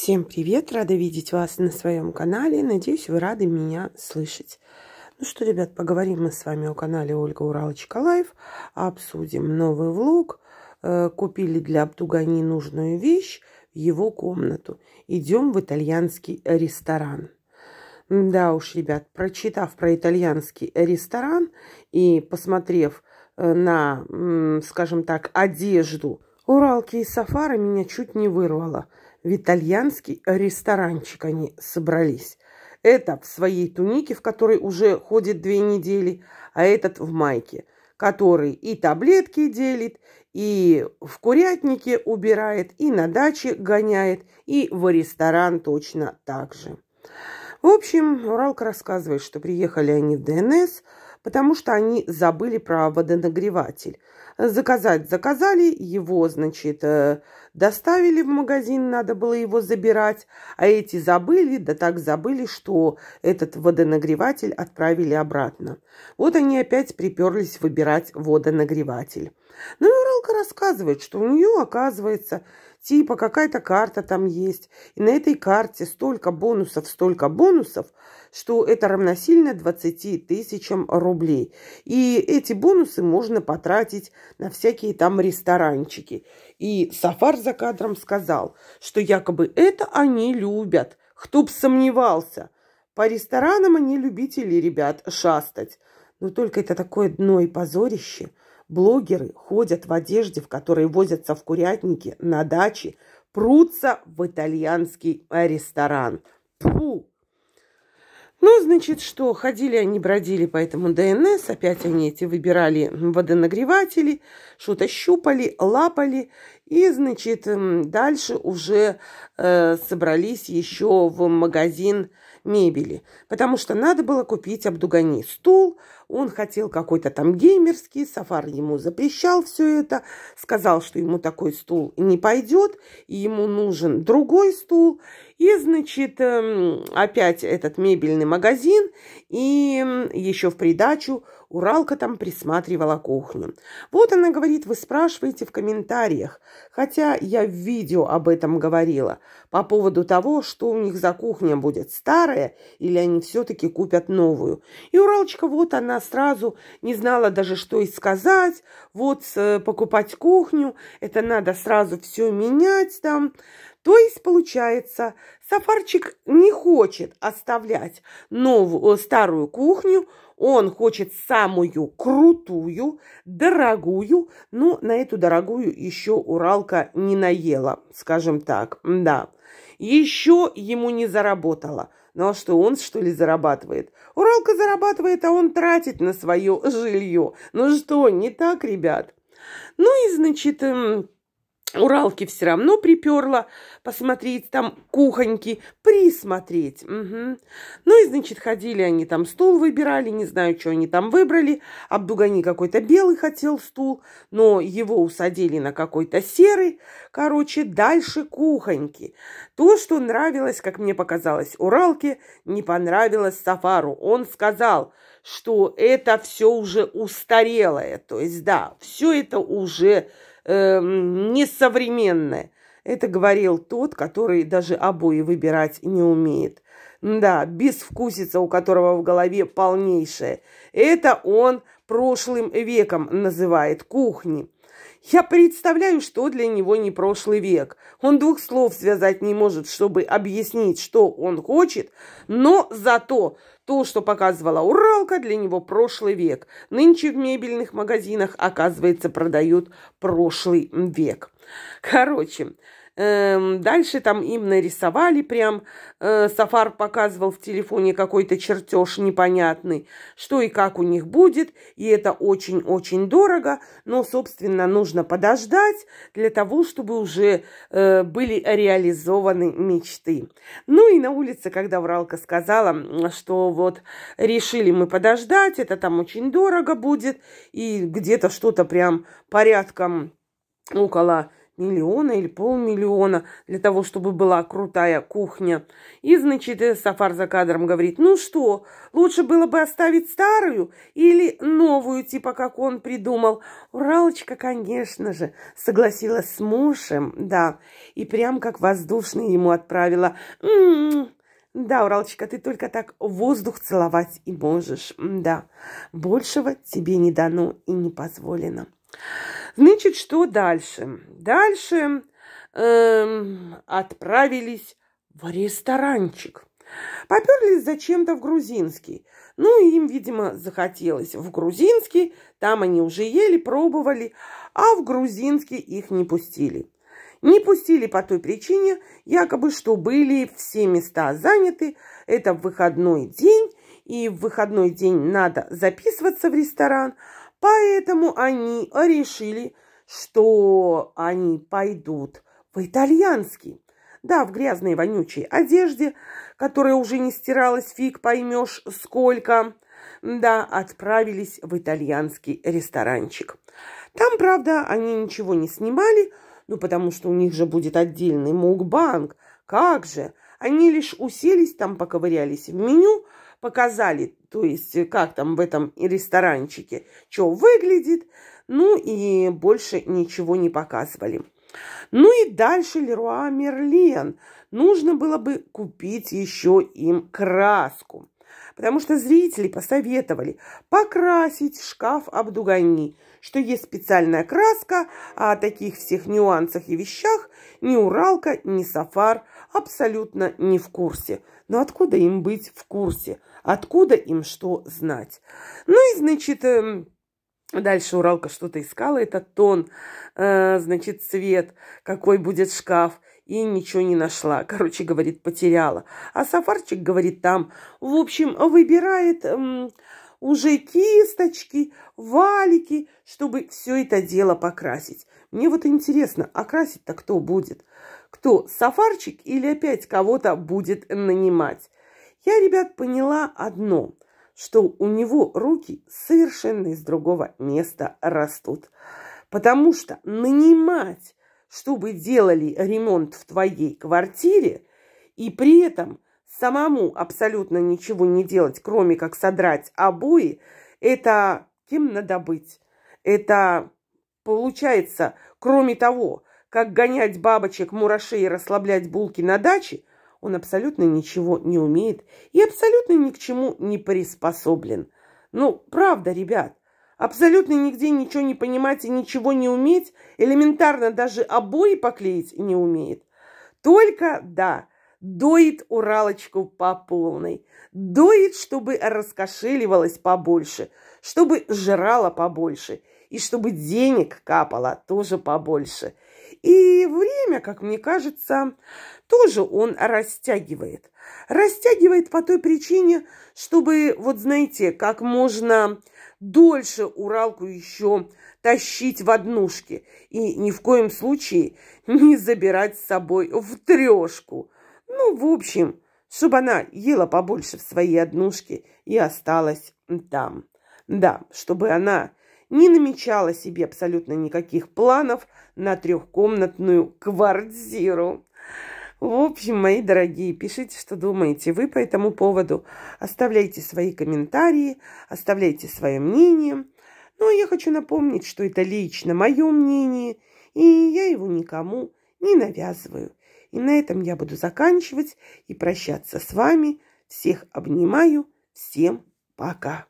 Всем привет! Рада видеть вас на своем канале. Надеюсь, вы рады меня слышать. Ну что, ребят, поговорим мы с вами о канале Ольга Уралочка Лайф. Обсудим новый влог. Э, купили для Абдугани нужную вещь в его комнату. Идем в итальянский ресторан. Да уж, ребят, прочитав про итальянский ресторан и посмотрев э, на, скажем так, одежду Уралки и Сафара, меня чуть не вырвало – в итальянский ресторанчик они собрались. Это в своей тунике, в которой уже ходит две недели, а этот в майке, который и таблетки делит, и в курятнике убирает, и на даче гоняет, и в ресторан точно так же. В общем, Уралка рассказывает, что приехали они в ДНС – потому что они забыли про водонагреватель. Заказать заказали, его, значит, э, доставили в магазин, надо было его забирать, а эти забыли, да так забыли, что этот водонагреватель отправили обратно. Вот они опять приперлись выбирать водонагреватель. Но ну Уралка рассказывает, что у нее, оказывается, типа какая-то карта там есть, и на этой карте столько бонусов, столько бонусов, что это равносильно 20 тысячам рублей. И эти бонусы можно потратить на всякие там ресторанчики. И Сафар за кадром сказал, что якобы это они любят. Кто б сомневался. По ресторанам они любители, ребят, шастать. Но только это такое дно и позорище. Блогеры ходят в одежде, в которой возятся в курятнике, на даче, прутся в итальянский ресторан. Пфу! Ну, значит, что, ходили они, бродили по этому ДНС, опять они эти выбирали водонагреватели, что-то щупали, лапали и, значит, эм, дальше уже э, собрались еще в магазин мебели, потому что надо было купить Абдугани стул, он хотел какой-то там геймерский, Сафар ему запрещал все это, сказал, что ему такой стул не пойдет, и ему нужен другой стул. И, значит, эм, опять этот мебельный магазин, и еще в придачу Уралка там присматривала кухню. Вот она говорит, вы спрашиваете в комментариях, хотя я в видео об этом говорила, по поводу того, что у них за кухня будет старая или они все-таки купят новую. И Уралочка вот она сразу не знала даже, что и сказать, вот э, покупать кухню, это надо сразу все менять там. То есть, получается, Сафарчик не хочет оставлять новую э, старую кухню, он хочет самую крутую, дорогую, Но ну, на эту дорогую еще Уралка не наела, скажем так, да. Еще ему не заработала. Ну а что, он что ли зарабатывает? Уралка зарабатывает, а он тратит на свое жилье. Ну что, не так, ребят? Ну и, значит, эм, Уралки все равно приперла посмотреть там кухоньки, присмотреть. Угу. Ну и, значит, ходили они там, стул выбирали, не знаю, что они там выбрали. Абдугани какой-то белый хотел стул, но его усадили на какой-то серый. Короче, дальше кухоньки. То, что нравилось, как мне показалось, Уралке, не понравилось Сафару. Он сказал, что это все уже устарелое. То есть, да, все это уже э, несовременное. Это говорил тот, который даже обои выбирать не умеет. Да, безвкусица, у которого в голове полнейшая. Это он прошлым веком называет кухней. Я представляю, что для него не прошлый век. Он двух слов связать не может, чтобы объяснить, что он хочет, но зато то, что показывала Уралка, для него прошлый век. Нынче в мебельных магазинах, оказывается, продают прошлый век. Короче, Эм, дальше там им нарисовали прям, э, Сафар показывал в телефоне какой-то чертеж непонятный, что и как у них будет, и это очень-очень дорого, но, собственно, нужно подождать для того, чтобы уже э, были реализованы мечты. Ну и на улице, когда Вралка сказала, что вот решили мы подождать, это там очень дорого будет, и где-то что-то прям порядком около миллиона или полмиллиона для того, чтобы была крутая кухня. И, значит, э, Сафар за кадром говорит, ну что, лучше было бы оставить старую или новую, типа как он придумал. Уралочка, конечно же, согласилась с мужем, да, и прям как воздушный ему отправила. М -м -м. Да, Уралочка, ты только так воздух целовать и можешь, да. Большего тебе не дано и не позволено. Значит, что дальше? Дальше эм, отправились в ресторанчик. Поперлись зачем-то в грузинский. Ну, им, видимо, захотелось в грузинский. Там они уже ели, пробовали, а в грузинский их не пустили. Не пустили по той причине, якобы, что были все места заняты. Это выходной день, и в выходной день надо записываться в ресторан – Поэтому они решили, что они пойдут в итальянский. Да, в грязной вонючей одежде, которая уже не стиралась, фиг поймешь сколько. Да, отправились в итальянский ресторанчик. Там, правда, они ничего не снимали, ну, потому что у них же будет отдельный мукбанк. Как же? Они лишь уселись там, поковырялись в меню, показали то есть э, как там в этом ресторанчике, что выглядит, ну и больше ничего не показывали. Ну и дальше Леруа Мерлен. Нужно было бы купить еще им краску, потому что зрители посоветовали покрасить шкаф обдугани, что есть специальная краска, а о таких всех нюансах и вещах ни Уралка, ни Сафар абсолютно не в курсе. Но откуда им быть в курсе – Откуда им что знать? Ну и, значит, эм, Дальше Уралка что-то искала, этот тон, э, значит, цвет, какой будет шкаф, и ничего не нашла. Короче, говорит, потеряла. А Сафарчик, говорит, там, в общем, выбирает эм, уже кисточки, валики, чтобы все это дело покрасить. Мне вот интересно, а красить-то кто будет? Кто, Сафарчик или опять кого-то будет нанимать? Я, ребят, поняла одно, что у него руки совершенно из другого места растут. Потому что нанимать, чтобы делали ремонт в твоей квартире, и при этом самому абсолютно ничего не делать, кроме как содрать обои, это кем надо быть? Это получается, кроме того, как гонять бабочек, мурашей и расслаблять булки на даче, он абсолютно ничего не умеет и абсолютно ни к чему не приспособлен. Ну, правда, ребят, абсолютно нигде ничего не понимать и ничего не уметь, элементарно даже обои поклеить не умеет. Только, да, доит уралочку по полной, доит, чтобы раскошеливалась побольше, чтобы жрала побольше и чтобы денег капало тоже побольше – и время, как мне кажется, тоже он растягивает. Растягивает по той причине, чтобы, вот знаете, как можно дольше Уралку еще тащить в однушке и ни в коем случае не забирать с собой в трешку. Ну, в общем, чтобы она ела побольше в своей однушке и осталась там. Да, чтобы она не намечала себе абсолютно никаких планов на трехкомнатную квартиру. В общем, мои дорогие, пишите, что думаете вы по этому поводу. Оставляйте свои комментарии, оставляйте свое мнение. Но ну, а я хочу напомнить, что это лично мое мнение, и я его никому не навязываю. И на этом я буду заканчивать и прощаться с вами. Всех обнимаю. Всем пока.